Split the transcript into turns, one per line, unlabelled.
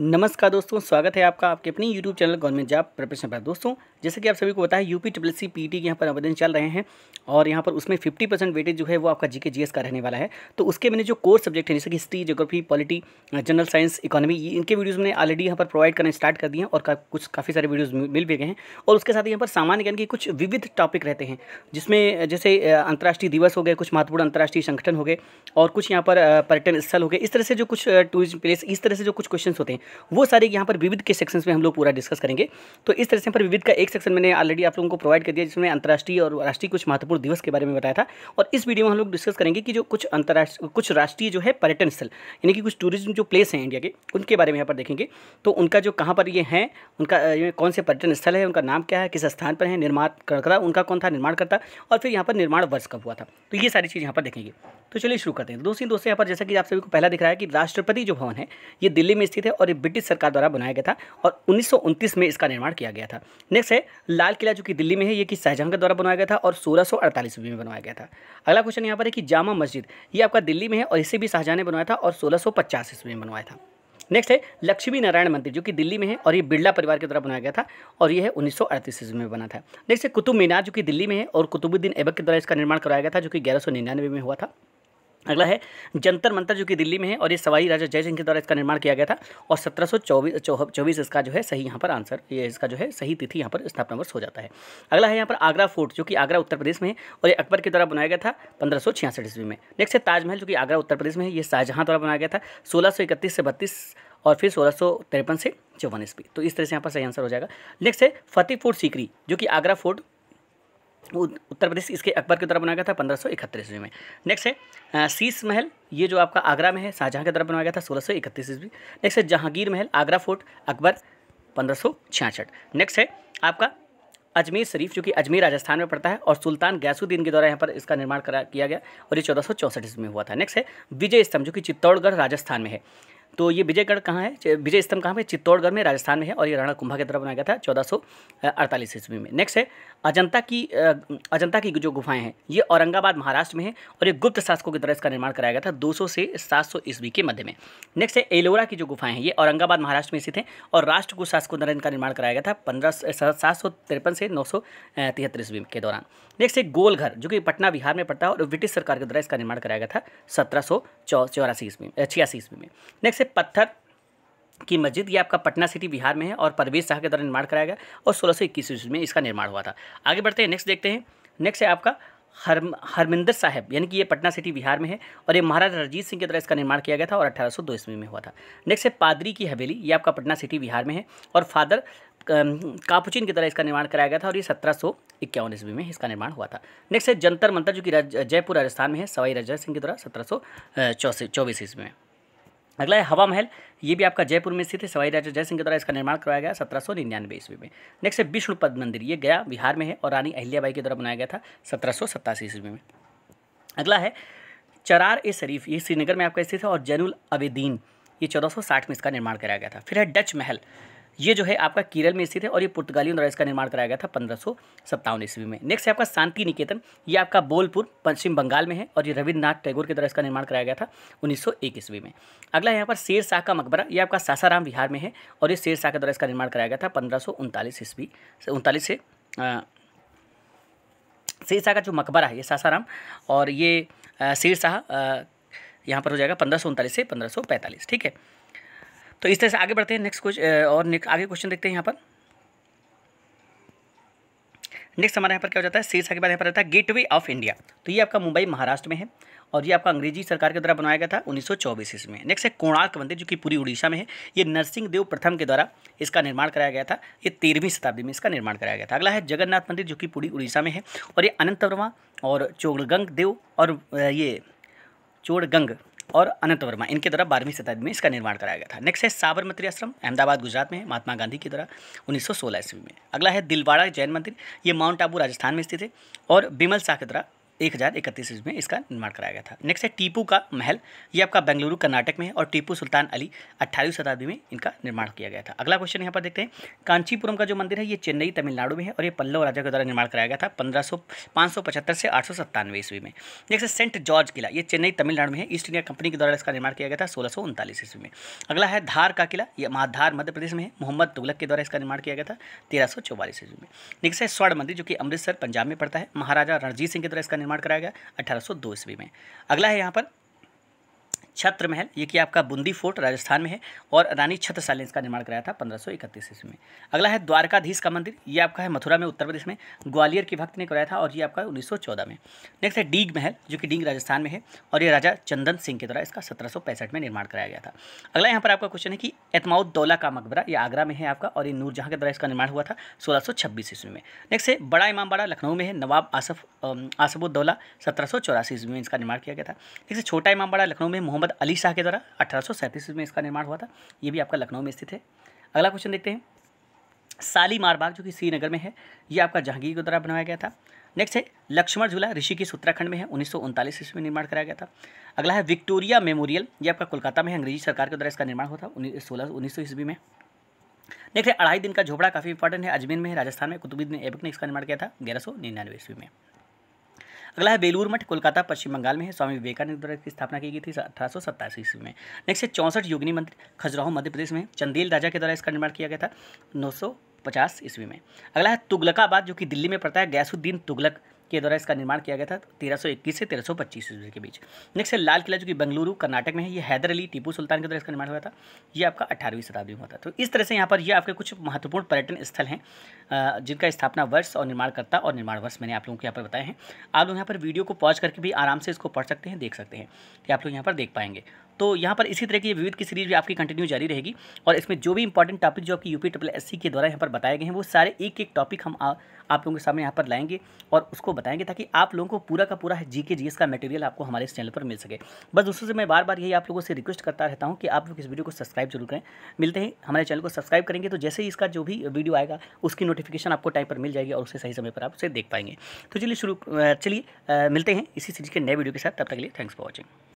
नमस्कार दोस्तों स्वागत है आपका आपके अपने YouTube channel government job preparation पर दोस्तों जैसे कि आप सभी को पता है UP triple C P T के यहाँ पर आवेदन चल रहे हैं और यहाँ पर उसमें 50 परसेंट वेटेज जो है वो आपका जीके जीएस का रहने वाला है तो उसके मैंने जो कोर्स सब्जेक्ट है जैसे कि history geography polity general science economy इनके वीडियोज़ मैंने ऑलरेडी यहाँ पर प्रोवाइड करना स्टार्ट कर दिए और का, कुछ काफ़ी सारे वीडियोज़ मिल भी गए हैं और उसके साथ यहाँ पर सामान्य ज्ञान के कुछ विविध टॉपिक रहते हैं जिसमें जैसे अंतर्राष्ट्रीय दिवस हो गए कुछ महत्वपूर्ण अंतर्राष्ट्रीय संगठन हो गए और कुछ यहाँ पर पर्यटन स्थल हो गए इस तरह से जो कुछ टूरिज्म प्लेस इस तरह से जो कुछ क्वेश्चन होते हैं वो सारे यहाँ पर विविध के सेक्शन में हम लोग पूरा डिस्कस करेंगे तो इस तरह से पर विविध का एक सेक्शन मैंने ऑलरेडी आप लोगों को प्रोवाइड कर दिया जिसमें अंतर्राष्ट्रीय और राष्ट्रीय कुछ महत्वपूर्ण दिवस के बारे में बताया था और इस वीडियो में हम लोग डिस्कस करेंगे कि जो कुछ अंतर्राष्ट्रीय कुछ राष्ट्रीय जो है पर्यटन स्थल यानी कि कुछ टूरिज्म जो प्लेस हैं इंडिया के उनके बारे में यहाँ पर देखेंगे तो उनका जो कहाँ पर ये हैं उनका कौन से पर्यटन स्थल है उनका नाम क्या है किस स्थान पर है निर्माण करता उनका कौन था निर्माण करता और फिर यहाँ पर निर्माण वर्ष कब हुआ था तो ये सारी चीज़ यहाँ पर देखेंगे तो चलिए शुरू करते हैं दोस्तों दोस्तों यहाँ पर जैसा कि आप सभी को पहला दिख रहा है कि राष्ट्रपति जो भवन है ये दिल्ली में स्थित है और जो ब्रिटिश सरकार द्वारा बनाया गया था और उन्नीस में इसका निर्माण किया गया था नेक्स्ट है लाल किला जो कि दिल्ली में है ये कि शाहजहां के द्वारा बनाया गया था और सोलह सौ में बनाया गया था अगला क्वेश्चन यहाँ पर है कि जामा मस्जिद ये आपका दिल्ली में है और इसे भी शाहजहां ने बनाया था और सोलह सौ ईस्वी में बनवाया था नेक्स्ट है लक्ष्मी नारायण मंदिर जो कि दिल्ली में है और ये बिरला परिवार के द्वारा बनाया गया था और ये है उन्नीस सौ ईस्वी में बना था नेक्स्ट है कुतुब मीनार जो कि दिल्ली में है और कुतुबुद्दीन ऐबक के द्वारा इसका निर्माण कराया गया था जो कि ग्यारह में हुआ था अगला है जंतर मंतर जो कि दिल्ली में है और ये सवाई राजा जय सिंह के द्वारा इसका निर्माण किया गया था और सत्रह सौ चौबीस इसका जो है सही यहाँ पर आंसर ये इसका जो है सही तिथि यहाँ पर स्थापना वर्ष हो जाता है अगला है यहाँ पर आगरा फोर्ट जो कि आगरा उत्तर प्रदेश में है और ये अकबर के द्वारा बनाया गया था पंद्रह सौ छियासठ ईस्वी में नेक्स्ट है ताजमहल जो कि आगरा उत्तर प्रदेश में है ये शाहजहाँ द्वारा बनाया गया था सोलह सौ इकतीस से बत्तीस और फिर सोलह सौ तिरपन से चौवन ईस्वी तो इस तरह से यहाँ पर सही आंसर हो जाएगा नेक्स्ट है फतेहपुर सीकरी जो कि आगरा फोर्ट उत्तर प्रदेश इसके अकबर के द्वारा बनाया गया था पंद्रह सौ इकहत्तर ईस्वी में नेक्स्ट है शीश महल ये जो आपका आगरा में है शाहजहाँ के द्वारा बनाया गया था सोलह सौ इकतीस ईस्वी नेक्स्ट है जहांगीर महल आगरा फोर्ट अकबर पंद्रह सौ छियासठ नेक्स्ट है आपका अजमेर शरीफ जो कि अजमेर राजस्थान में पड़ता है और सुल्तान गैसुद्दीन के द्वारा यहाँ पर इसका निर्माण करा किया गया और ये चौदह सौ चौंसठ ईस्वी में हुआ था नेक्स्ट है विजय स्तंभ जो कि चित्तौड़गढ़ राजस्थान में है तो ये विजयगढ़ कहाँ है विजय स्तंभ कहाँ पे चित्तौड़गढ़ में राजस्थान में है और ये राणा कुंभा की तरफ बनाया गया था चौदह सौ अड़तालीस ईस्वी में नेक्स्ट है अजंता की अजंता की जो गुफाएं हैं ये औरंगाबाद महाराष्ट्र में है और ये गुप्त शासकों की द्वारा इसका निर्माण कराया गया था दो से सात ईस्वी के मध्य में नेक्स्ट है एलोरा की जो गुफाएं हैं ये औरंगाबाद महाराष्ट्र में स्थित हैं और राष्ट्रकूट शासकों द्वारा इनका निर्माण कराया गया था पंद्रह सात सौ तिरपन से नौ सौ तिहत्तर ईस्वी के दौरान नेक्स्ट है गोलघर जो कि पटना बिहार में पड़ता है और ब्रिटिश सरकार के द्वारा इसका निर्माण कराया गया था सत्रह सौ चौरासी ईस्वी में छियासी ईस्वी में नेक्स्ट है पत्थर की मस्जिद ये आपका पटना सिटी बिहार में है और परवेज शाह के द्वारा निर्माण कराया गया और सोलह सौ इक्कीस ईस्वी में इसका निर्माण हुआ था आगे बढ़ते हैं नेक्स्ट देखते हैं नेक्स्ट है आपका हर हरमिंदर साहब यानी कि ये पटना सिटी बिहार में है और ये महाराजा रणजीत सिंह के द्वारा इसका निर्माण किया गया था और अठारह ईस्वी में हुआ था नेक्स्ट है पादरी की हवेली ये आपका पटना सिटी बिहार में है और फादर कापुचिन की तरह इसका निर्माण कराया गया था और ये सत्रह सौ इक्यावन ईस्वी में इसका निर्माण हुआ था नेक्स्ट है जंतर मंतर जो कि जयपुर राजस्थान में है सवाई राजा सिंह की तरह सत्रह सौ चौबीस ईस्वी में अगला है हवा महल ये भी आपका जयपुर में स्थित है सवाई राजा जयसिंह के द्वारा इसका निर्माण करवाया गया सत्रह सौ निन्यानवे ईस्वी में नेक्स्ट है विष्णुपद मंदिर ये गया बिहार में है और रानी अहिल्याबाई के द्वारा बनाया गया था सत्रह सौ सत्तासी ईस्वी में अगला है चरार ए शरीफ ये श्रीनगर में आपका स्थित है और जैनुल अबेदीन ये साठ में इसका निर्माण कराया गया था फिर है डच महल ये जो है आपका केरल में स्थित है और ये पुर्तगालियों द्वारा इसका निर्माण कराया गया था पंद्रह सौ ईस्वी में नेक्स्ट है आपका शांति निकेतन ये आपका बोलपुर पश्चिम बंगाल में है और ये रविन्द्रनाथ टैगोर के द्वारा इसका निर्माण कराया गया था उन्नीस ईस्वी में अगला यहाँ पर शेर शाह का मकबरा ये आपका सासाराम बिहार में है और ये शेर शाह के द्वारा इसका निर्माण कराया गया था पंद्रह ईस्वी उनतालीस से शेर शाह का जो मकबरा है ये सासाराम और ये शेर शाह यहाँ पर हो जाएगा पंद्रह से पंद्रह ठीक है तो इस तरह से आगे बढ़ते हैं नेक्स्ट क्वेश्चन और नेक्स्ट आगे क्वेश्चन देखते हैं यहाँ पर नेक्स्ट हमारे यहाँ पर क्या हो जाता है सिरसा के बाद यहाँ पर रहता है गेटवे ऑफ इंडिया तो ये आपका मुंबई महाराष्ट्र में है और ये आपका अंग्रेजी सरकार के द्वारा बनाया गया था उन्नीस सौ ईस्वी में नेक्स्ट है कोणार्क मंदिर जो कि पूरी उड़ीसा में है ये नरसिंह देव प्रथम के द्वारा इसका निर्माण कराया गया था ये तेरहवीं शताब्दी में इसका निर्माण कराया गया था अगला है जगन्नाथ मंदिर जो कि पूरी उड़ीसा में है और ये अनंत वर्मा और चोड़गंग देव और ये चोड़गंग और अनंत वर्मा इनके द्वारा बारहवीं शताब्दी में इसका निर्माण कराया गया था नेक्स्ट है साबरमती आश्रम अहमदाबाद गुजरात में महात्मा गांधी के द्वारा 1916 सौ ईस्वी में अगला है दिलवाड़ा जैन मंदिर ये माउंट आबू राजस्थान में स्थित है और बिमल शाह के द्वारा एक हज़ार इकतीस ईस्वी में इसका निर्माण कराया गया था नेक्स्ट है टीपू का महल ये आपका बेंगलुरु कर्नाटक में है और टीपू सुल्तान अली अट्ठारहवीं शताब्दी में इनका निर्माण किया गया था अगला क्वेश्चन यहाँ पर देखते हैं कांचीपुरम का जो मंदिर है ये चेन्नई तमिलनाडु में है और ये पल्लव राजा के द्वारा निर्माण कराया गया था पंद्रह सौ से आठ ईस्वी में नेक्स्ट है सेंट जॉर्ज किला ये चेन्नई तमिलनाडु में है ईस्ट इंडिया कंपनी के द्वारा इसका निर्माण किया गया था सोलह ईस्वी में अगला है धार का किला ये माधार मध्य प्रदेश में है मोहम्मद तुगलक के द्वारा इसका निर्माण किया गया था तेरह ईस्वी में नेक्स्ट है स्वर्ण मंदिर जो कि अमृतसर पंजाब में पड़ता है महाराजा रणजीत सिंह के द्वारा इसका निर्माण निर्माण कराया गया अठारह ईस्वी में अगला है यहाँ पर छत्र महल ये कि आपका बुंदी फोर्ट राजस्थान में है और रानी छत्र छत्रसाली का निर्माण कराया था पंद्रह सौ इकतीस ईस्वी में अगला है द्वारकाधीश का मंदिर ये आपका है मथुरा में उत्तर प्रदेश में ग्वालियर के भक्त ने कराया था और ये आपका उन्नीस सौ चौदह में नेक्स्ट है डीग महल जो कि डीग राजस्थान में है और ये राजा चंदन सिंह के द्वारा इसका सत्रह सौ पैंसठ में निर्माण कराया गया था अगला यहाँ पर आपका क्वेश्चन है कि दौला का मकबरा ये आगरा में है आपका और ये नूरजहाँ के द्वारा इसका निर्माण हुआ था 1626 ईस्वी में नेक्स्ट है बड़ा इमाम बड़ा लखनऊ में है नवाब आसफ आसफुद्दौला सत्रह सौ ईस्वी में इसका निर्माण किया गया था नेक्स्ट से छोटा इमाम बड़ा लखनऊ में मोहम्मद अली शाह के द्वारा अठारह ईस्वी में इसका निर्माण हुआ था ये भी आपका लखनऊ में स्थित है अगला क्वेश्चन देखते हैं साली मारबाग जो कि श्रीनगर में है ये आपका जहांगीर के द्वारा बनाया गया था नेक्स्ट है लक्ष्मण झूला ऋषिकेश उत्तराखंड में है उन्नीस सौ ईस्वी में निर्माण कराया गया था अगला है विक्टोरिया मेमोरियल ये आपका कोलकाता में अंग्रेजी सरकार के द्वारा इसका निर्माण हुआ था उन्नीस सोलह उन्नीस सौ ईस्वी में नेक्स्ट है अढ़ाई दिन का झोपड़ा काफ़ी इंपॉर्टेंट है अजमेर में राजस्थान में कुतुबुद्दीन ऐबक ने इसका निर्माण किया था ग्यारह सौ निन्यानवे ईस्वी में अगला है बेलूर मठ कोलकाता पश्चिम बंगाल में है स्वामी विवेकानंद द्वारा इसकी स्थापना की गई थी अठारह ईस्वी में नेक्स्ट है चौंसठ योगिनी मंदिर खजुराहो मध्य प्रदेश में चंदेल राजा के द्वारा इसका निर्माण किया गया था नौ पचास ईस्वी में अगला है तुगलकाबाद जो कि दिल्ली में पड़ता है गैसुद्दीन तुगलक के द्वारा इसका निर्माण किया गया था 1321 से 1325 ईस्वी के बीच नेक्स्ट है लाल किला जो कि बंगलुरु कर्नाटक में है ये हैदर अली टीपू सुल्तान के द्वारा इसका निर्माण हुआ था ये आपका अठारहवीं शताब्दी में हुआ था तो इस तरह से यहाँ पर ये आपके कुछ महत्वपूर्ण पर्यटन स्थल हैं जिनका स्थापना वर्ष और निर्माणकर्ता और निर्माण वर्ष मैंने आप लोगों को यहाँ पर बताए हैं आप लोग यहाँ पर वीडियो को पॉज करके भी आराम से इसको पढ़ सकते हैं देख सकते हैं कि आप लोग यहाँ पर देख पाएंगे तो यहाँ पर इसी तरह की विविध की सीरीज भी आपकी कंटिन्यू जारी रहेगी और इसमें जो भी इंपॉर्टेंट टॉपिक जो आपकी यूपी ट्रिपल एस के द्वारा यहाँ पर बताए गए हैं वो सारे एक एक टॉपिक हम आ, आप लोगों के सामने यहाँ पर लाएंगे और उसको बताएंगे ताकि आप लोगों को पूरा का पूरा जी के का मटेरियल आपको हमारे इस चैनल पर मिल सके बस दोस्तों से मैं बार बार यही आप लोगों से रिक्वेस्ट करता रहता हूँ कि आप लोग इस वीडियो को सब्सक्राइब जरूर करें मिलते हैं हमारे चैनल को सब्सक्राइब करेंगे तो जैसे ही इसका जो भी वीडियो आएगा उसकी नोटिफिकेशन आपको टाइम पर मिल जाएगी और उसे सही समय पर आप उसे देख पाएंगे तो चलिए शुरू चलिए मिलते हैं इसी सीरीज के नए वीडियो के साथ तब तक के लिए थैंक्स फॉर वॉचिंग